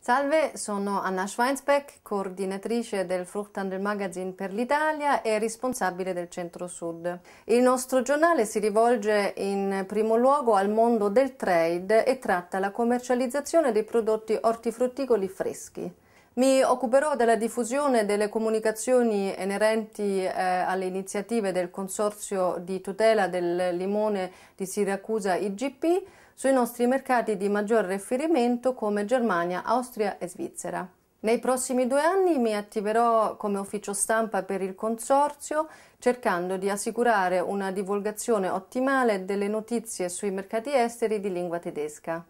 Salve, sono Anna Schweinsbeck, coordinatrice del Fruchthandel Magazine per l'Italia e responsabile del Centro Sud. Il nostro giornale si rivolge in primo luogo al mondo del trade e tratta la commercializzazione dei prodotti ortifrutticoli freschi. Mi occuperò della diffusione delle comunicazioni inerenti eh, alle iniziative del Consorzio di tutela del limone di Siracusa IGP sui nostri mercati di maggior riferimento come Germania, Austria e Svizzera. Nei prossimi due anni mi attiverò come ufficio stampa per il Consorzio cercando di assicurare una divulgazione ottimale delle notizie sui mercati esteri di lingua tedesca.